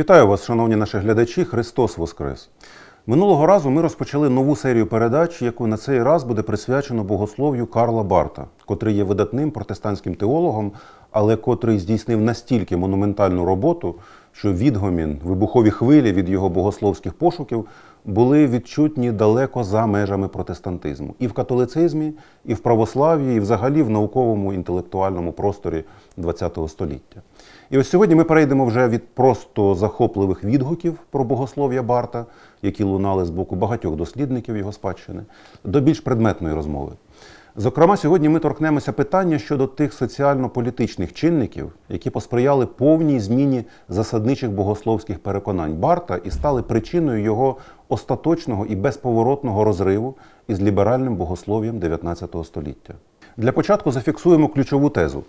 Вітаю вас, шановні наші глядачі! Христос Воскрес! Минулого разу ми розпочали нову серію передач, яку на цей раз буде присвячено богослов'ю Карла Барта, котрий є видатним протестантським теологом, але котрий здійснив настільки монументальну роботу, що відгомін, вибухові хвилі від його богословських пошуків були відчутні далеко за межами протестантизму і в католицизмі, і в православ'ї, і взагалі в науковому інтелектуальному просторі ХХ століття. І ось сьогодні ми перейдемо вже від просто захопливих відгуків про богослов'я Барта, які лунали з боку багатьох дослідників його спадщини, до більш предметної розмови. Зокрема, сьогодні ми торкнемося питання щодо тих соціально-політичних чинників, які посприяли повній зміні засадничих богословських переконань Барта і стали причиною його остаточного і безповоротного розриву із ліберальним богослов'ям 19 століття. Для початку зафіксуємо ключову тезу.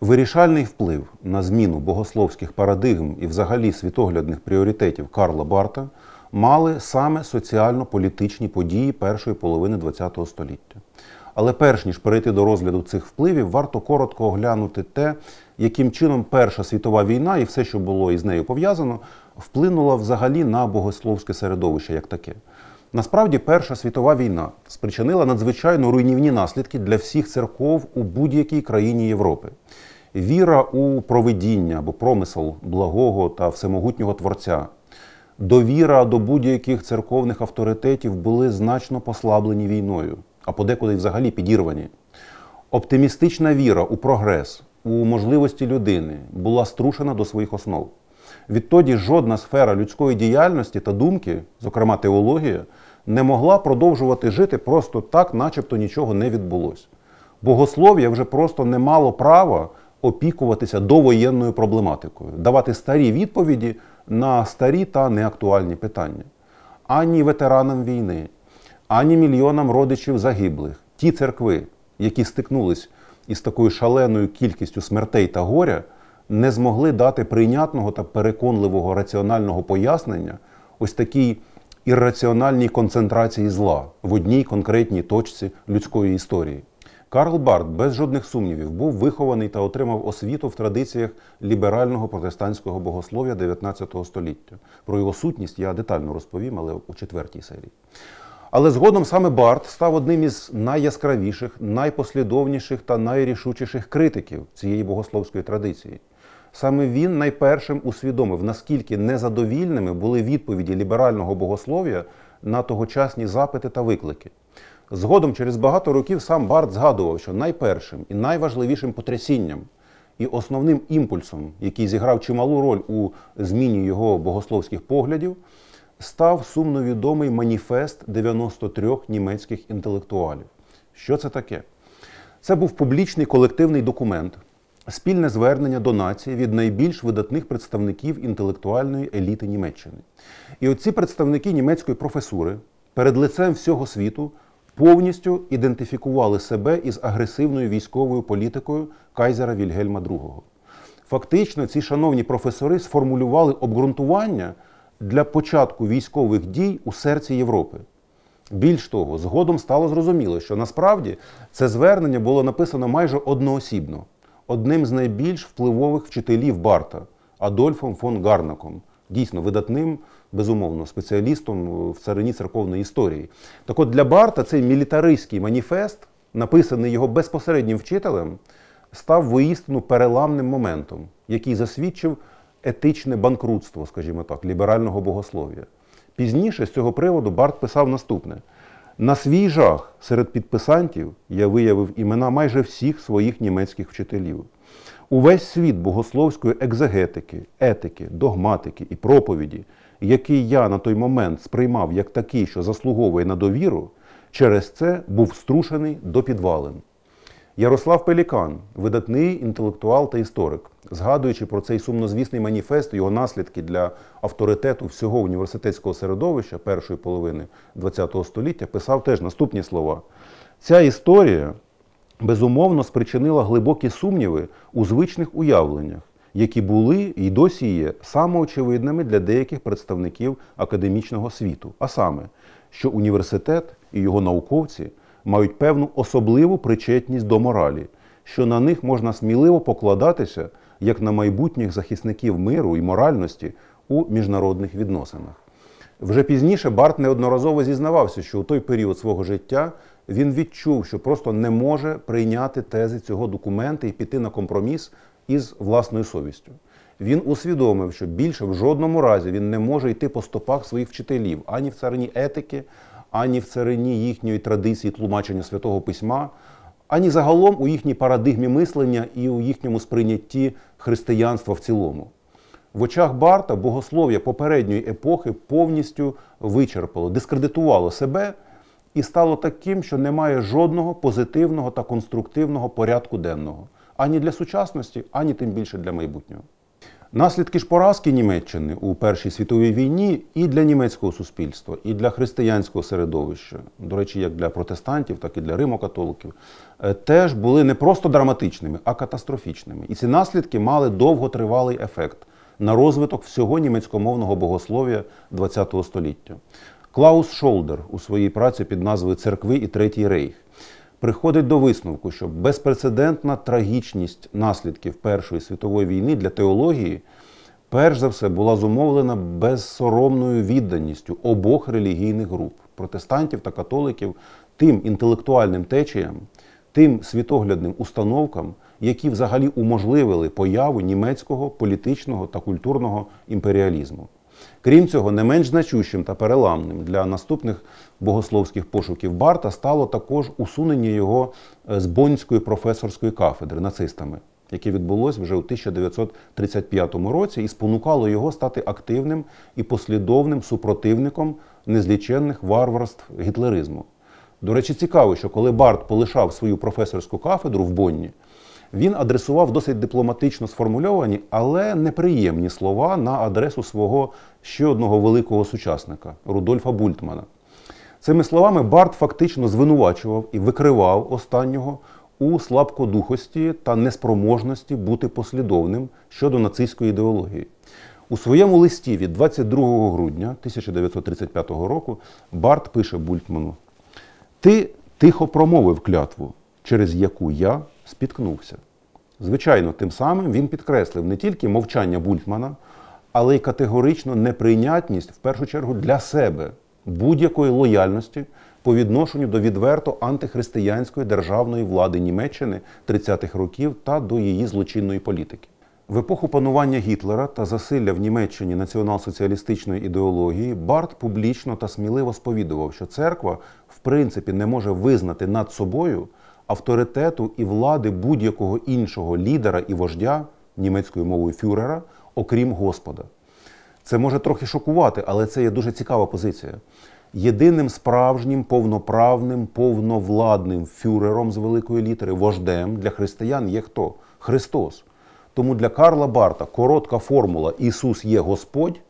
Вирішальний вплив на зміну богословських парадигм і взагалі світоглядних пріоритетів Карла Барта мали саме соціально-політичні події першої половини ХХ століття. Але перш ніж перейти до розгляду цих впливів, варто коротко оглянути те, яким чином Перша світова війна і все, що було із нею пов'язано, вплинула взагалі на богословське середовище як таке. Насправді, Перша світова війна спричинила надзвичайно руйнівні наслідки для всіх церков у будь-якій країні Європи. Віра у провидіння або промисел благого та всемогутнього творця, довіра до будь-яких церковних авторитетів були значно послаблені війною, а подекуди взагалі підірвані. Оптимістична віра у прогрес, у можливості людини була струшена до своїх основ. Відтоді жодна сфера людської діяльності та думки, зокрема теологія, не могла продовжувати жити просто так, начебто нічого не відбулося. Богослов'я вже просто не мало права опікуватися довоєнною проблематикою, давати старі відповіді на старі та неактуальні питання. Ані ветеранам війни, ані мільйонам родичів загиблих, ті церкви, які стикнулись із такою шаленою кількістю смертей та горя не змогли дати прийнятного та переконливого раціонального пояснення ось такій ірраціональній концентрації зла в одній конкретній точці людської історії. Карл Барт без жодних сумнівів був вихований та отримав освіту в традиціях ліберального протестантського богослов'я 19 століття. Про його сутність я детально розповім, але у четвертій серії. Але згодом саме Барт став одним із найяскравіших, найпослідовніших та найрішучіших критиків цієї богословської традиції. Саме він найпершим усвідомив, наскільки незадовільними були відповіді ліберального богослов'я на тогочасні запити та виклики. Згодом, через багато років, сам Барт згадував, що найпершим і найважливішим потрясінням і основним імпульсом, який зіграв чималу роль у зміні його богословських поглядів, став сумновідомий маніфест 93 німецьких інтелектуалів. Що це таке? Це був публічний колективний документ спільне звернення до нації від найбільш видатних представників інтелектуальної еліти Німеччини. І оці представники німецької професури перед лицем всього світу повністю ідентифікували себе із агресивною військовою політикою Кайзера Вільгельма II. Фактично, ці шановні професори сформулювали обґрунтування для початку військових дій у серці Європи. Більш того, згодом стало зрозуміло, що насправді це звернення було написано майже одноосібно одним з найбільш впливових вчителів Барта Адольфом фон Гарнаком, дійсно видатним, безумовно, спеціалістом в царині церковної історії. Так от для Барта цей мілітаристський маніфест, написаний його безпосереднім вчителем, став воістину переламним моментом, який засвідчив етичне банкрутство, скажімо так, ліберального богослов'я. Пізніше з цього приводу Барт писав наступне. На свій жах серед підписантів я виявив імена майже всіх своїх німецьких вчителів. Увесь світ богословської екзегетики, етики, догматики і проповіді, який я на той момент сприймав як такий, що заслуговує на довіру, через це був струшений до підвалин. Ярослав Пелікан, видатний інтелектуал та історик, згадуючи про цей сумнозвісний маніфест, його наслідки для авторитету всього університетського середовища першої половини ХХ століття, писав теж наступні слова. Ця історія безумовно спричинила глибокі сумніви у звичних уявленнях, які були і досі є самоочевидними для деяких представників академічного світу, а саме, що університет і його науковці мають певну особливу причетність до моралі, що на них можна сміливо покладатися як на майбутніх захисників миру і моральності у міжнародних відносинах. Вже пізніше Барт неодноразово зізнавався, що у той період свого життя він відчув, що просто не може прийняти тези цього документа і піти на компроміс із власною совістю. Він усвідомив, що більше в жодному разі він не може йти по стопах своїх вчителів ані в царині етики, ані в царині їхньої традиції тлумачення святого письма, ані загалом у їхній парадигмі мислення і у їхньому сприйнятті християнства в цілому. В очах Барта богослов'я попередньої епохи повністю вичерпало, дискредитувало себе і стало таким, що немає жодного позитивного та конструктивного порядку денного ані для сучасності, ані тим більше для майбутнього. Наслідки ж поразки Німеччини у Першій світовій війні і для німецького суспільства, і для християнського середовища, до речі, як для протестантів, так і для римокатоликів, е, теж були не просто драматичними, а катастрофічними. І ці наслідки мали довготривалий ефект на розвиток всього німецькомовного богослов'я ХХ століття. Клаус Шолдер у своїй праці під назвою Церкви і Третій Рейх приходить до висновку, що безпрецедентна трагічність наслідків Першої світової війни для теології, перш за все, була зумовлена безсоромною відданістю обох релігійних груп протестантів та католиків, тим інтелектуальним течіям, тим світоглядним установкам, які взагалі уможливили появу німецького політичного та культурного імперіалізму. Крім цього, не менш значущим та переламним для наступних богословських пошуків Барта стало також усунення його е, з Бонської професорської кафедри нацистами, яке відбулося вже у 1935 році і спонукало його стати активним і послідовним супротивником незліченних варварств гітлеризму. До речі, цікаво, що коли Барт полишав свою професорську кафедру в Бонні він адресував досить дипломатично сформульовані, але неприємні слова на адресу свого ще одного великого сучасника Рудольфа Бультмана. Цими словами Барт фактично звинувачував і викривав останнього у слабкодухості та неспроможності бути послідовним щодо нацистської ідеології. У своєму листі від 22 грудня 1935 року Барт пише Бультману: Ти тихо промовив клятву, через яку я спіткнувся. Звичайно, тим самим він підкреслив не тільки мовчання Бультмана, але й категорично неприйнятність в першу чергу для себе будь-якої лояльності по відношенню до відверто антихристиянської державної влади Німеччини 30-х років та до її злочинної політики. В епоху панування Гітлера та засилля в Німеччині націонал-соціалістичної ідеології Барт публічно та сміливо сповідував, що церква в принципі не може визнати над собою авторитету і влади будь-якого іншого лідера і вождя німецькою мовою фюрера, окрім Господа. Це може трохи шокувати, але це є дуже цікава позиція. Єдиним справжнім повноправним, повновладним фюрером з великої літери, вождем для християн є хто? Христос. Тому для Карла Барта коротка формула Ісус є Господь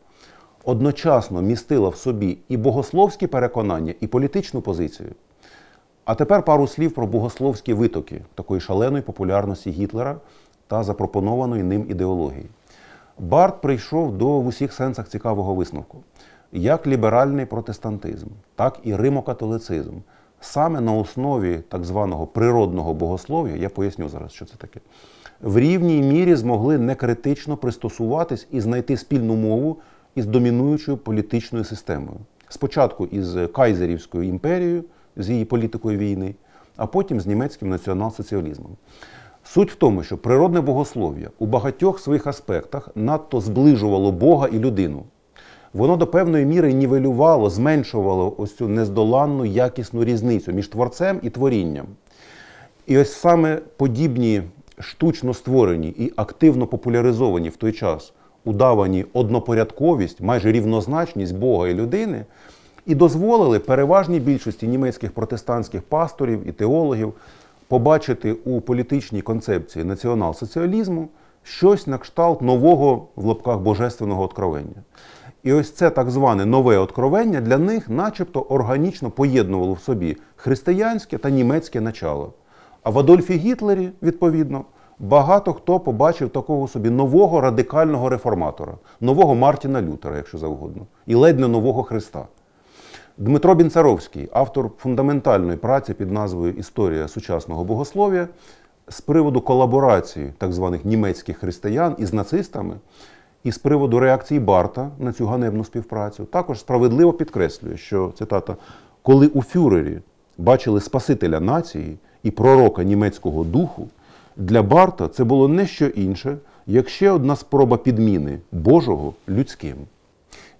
одночасно містила в собі і богословські переконання, і політичну позицію. А тепер пару слів про богословські витоки такої шаленої популярності Гітлера та запропонованої ним ідеології. Барт прийшов до в усіх сенсах цікавого висновку: як ліберальний протестантизм, так і римокатолицизм. Саме на основі так званого природного богослов'я, я поясню зараз, що це таке, в рівній мірі змогли некритично пристосуватись і знайти спільну мову із домінуючою політичною системою. Спочатку із Кайзерівською імперією з її політикою війни, а потім з німецьким націонал-соціалізмом. Суть в тому, що природне богослов'я у багатьох своїх аспектах надто зближувало Бога і людину. Воно до певної міри нівелювало, зменшувало ось цю нездоланну якісну різницю між творцем і творінням. І ось саме подібні штучно створені і активно популяризовані в той час удавані однопорядковість, майже рівнозначність Бога і людини, і дозволили переважній більшості німецьких протестантських пасторів і теологів побачити у політичній концепції націонал-соціалізму щось на кшталт нового в лапках божественного откровення. І ось це так зване нове откровення для них, начебто, органічно поєднувало в собі християнське та німецьке начало. А в Адольфі Гітлері, відповідно, багато хто побачив такого собі нового радикального реформатора, нового Мартіна Лютера, якщо завгодно, і ледь не нового Христа. Дмитро Бінцаровський, автор фундаментальної праці під назвою Історія сучасного богослов'я з приводу колаборації так званих німецьких християн із нацистами, і з приводу реакції Барта на цю ганебну співпрацю, також справедливо підкреслює, що цитата, коли у Фюрері бачили Спасителя нації і пророка німецького духу, для Барта це було не що інше, як ще одна спроба підміни Божого людським.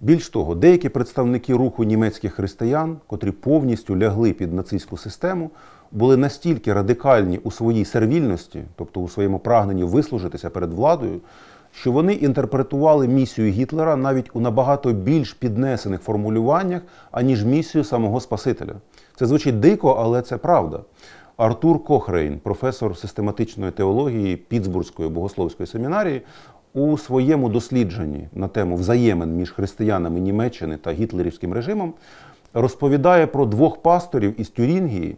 Більш того, деякі представники руху німецьких християн, котрі повністю лягли під нацистську систему, були настільки радикальні у своїй сервільності, тобто у своєму прагненні вислужитися перед владою, що вони інтерпретували місію Гітлера навіть у набагато більш піднесених формулюваннях, аніж місію самого Спасителя. Це звучить дико, але це правда. Артур Кохрейн, професор систематичної теології Пітсбурзької богословської семінарії, у своєму дослідженні на тему взаємин між християнами Німеччини та гітлерівським режимом розповідає про двох пасторів із Тюрінгії,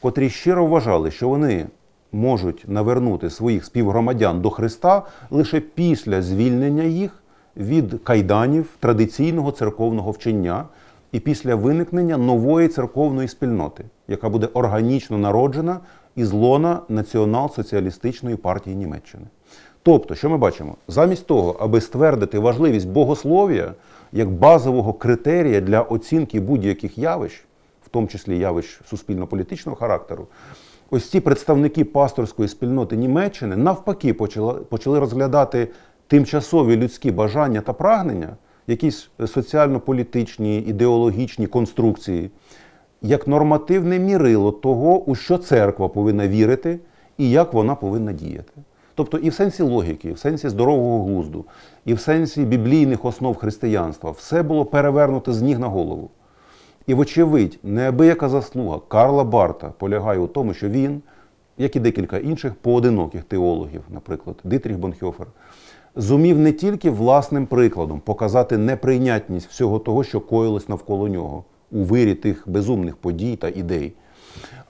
котрі щиро вважали, що вони можуть навернути своїх співгромадян до Христа лише після звільнення їх від кайданів традиційного церковного вчення і після виникнення нової церковної спільноти, яка буде органічно народжена із лона націонал-соціалістичної партії Німеччини. Тобто, що ми бачимо? Замість того, аби ствердити важливість богослов'я як базового критерія для оцінки будь-яких явищ, в тому числі явищ суспільно-політичного характеру, ось ці представники пасторської спільноти Німеччини навпаки почали, почали розглядати тимчасові людські бажання та прагнення, якісь соціально-політичні, ідеологічні конструкції, як нормативне мірило того, у що церква повинна вірити і як вона повинна діяти. Тобто і в сенсі логіки, і в сенсі здорового глузду, і в сенсі біблійних основ християнства все було перевернуто з ніг на голову. І, вочевидь, неабияка заслуга Карла Барта полягає у тому, що він, як і декілька інших поодиноких теологів, наприклад, Дитріх Бонхьофер, зумів не тільки власним прикладом показати неприйнятність всього того, що коїлось навколо нього у вирі тих безумних подій та ідей,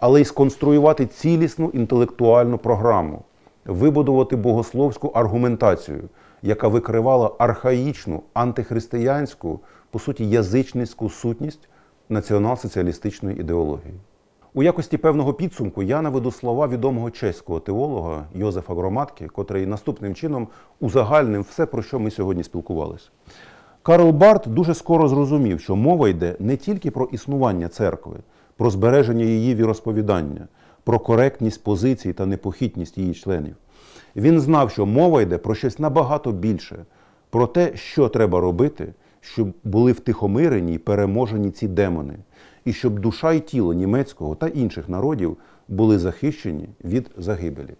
але й сконструювати цілісну інтелектуальну програму, вибудувати богословську аргументацію, яка викривала архаїчну, антихристиянську, по суті, язичницьку сутність націонал-соціалістичної ідеології. У якості певного підсумку я наведу слова відомого чеського теолога Йозефа Громадки, котрий наступним чином узагальнив все, про що ми сьогодні спілкувалися. Карл Барт дуже скоро зрозумів, що мова йде не тільки про існування церкви, про збереження її віросповідання, про коректність позиції та непохитність її членів. Він знав, що мова йде про щось набагато більше, про те, що треба робити, щоб були втихомирені і переможені ці демони, і щоб душа і тіло німецького та інших народів були захищені від загибелі.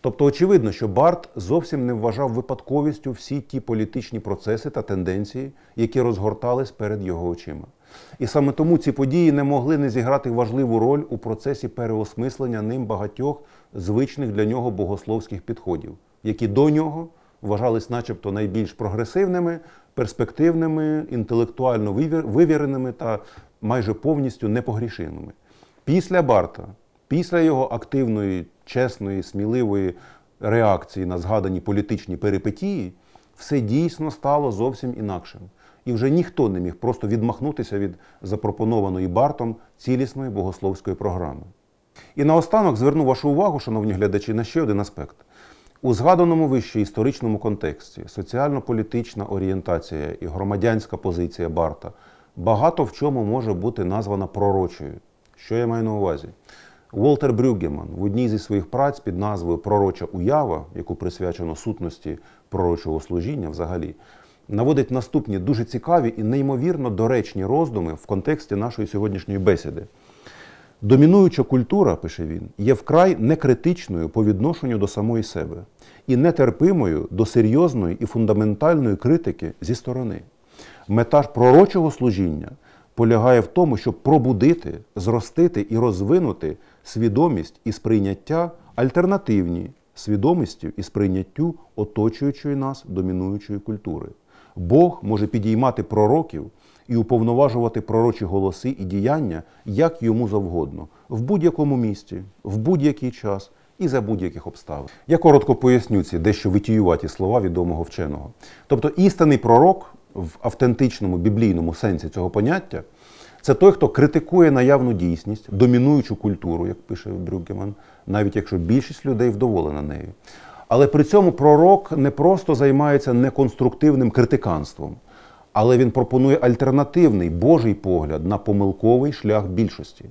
Тобто, очевидно, що Барт зовсім не вважав випадковістю всі ті політичні процеси та тенденції, які розгортались перед його очима. І саме тому ці події не могли не зіграти важливу роль у процесі переосмислення ним багатьох звичних для нього богословських підходів, які до нього вважались, начебто, найбільш прогресивними, перспективними, інтелектуально вивіреними та майже повністю непогрішимими. Після Барта, після його активної, чесної, сміливої реакції на згадані політичні перипетії, все дійсно стало зовсім інакшим і вже ніхто не міг просто відмахнутися від запропонованої Бартом цілісної богословської програми. І наостанок зверну вашу увагу, шановні глядачі, на ще один аспект. У згаданому вище історичному контексті соціально-політична орієнтація і громадянська позиція Барта багато в чому може бути названа пророчою. Що я маю на увазі? Волтер Брюгеман в одній зі своїх праць під назвою Пророча уява, яку присвячено сутності пророчого служіння взагалі, наводить наступні дуже цікаві і неймовірно доречні роздуми в контексті нашої сьогоднішньої бесіди. Домінуюча культура, пише він, є вкрай некритичною по відношенню до самої себе і нетерпимою до серйозної і фундаментальної критики зі сторони. Мета ж пророчого служіння полягає в тому, щоб пробудити, зростити і розвинути свідомість і сприйняття альтернативні свідомістю і сприйняттю оточуючої нас домінуючої культури. Бог може підіймати пророків і уповноважувати пророчі голоси і діяння як йому завгодно, в будь-якому місці, в будь-який час. І за будь-яких обставин. Я коротко поясню ці дещо витіюваті слова відомого вченого. Тобто істинний пророк в автентичному біблійному сенсі цього поняття це той, хто критикує наявну дійсність, домінуючу культуру, як пише Брюкгеман, навіть якщо більшість людей вдоволена нею. Але при цьому пророк не просто займається неконструктивним критиканством, але він пропонує альтернативний Божий погляд на помилковий шлях більшості.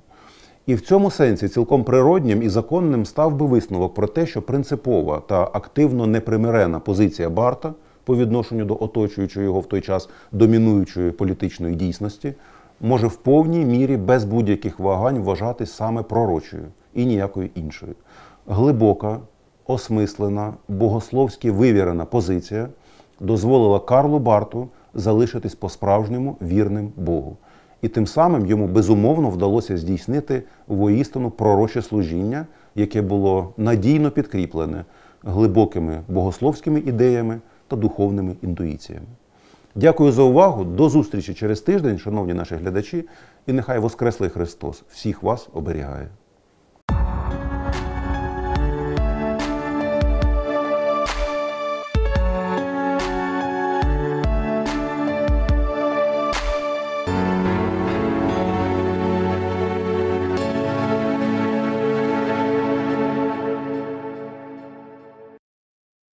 І в цьому сенсі цілком природнім і законним став би висновок про те, що принципова та активно непримирена позиція Барта по відношенню до оточуючої його в той час домінуючої політичної дійсності може в повній мірі без будь-яких вагань вважати саме пророчою і ніякою іншою. Глибока осмислена, богословськи вивірена позиція дозволила Карлу Барту залишитись по-справжньому вірним Богу. І тим самим йому безумовно вдалося здійснити воістину пророче служіння, яке було надійно підкріплене глибокими богословськими ідеями та духовними інтуїціями. Дякую за увагу. До зустрічі через тиждень, шановні наші глядачі, і нехай Воскреслий Христос всіх вас оберігає.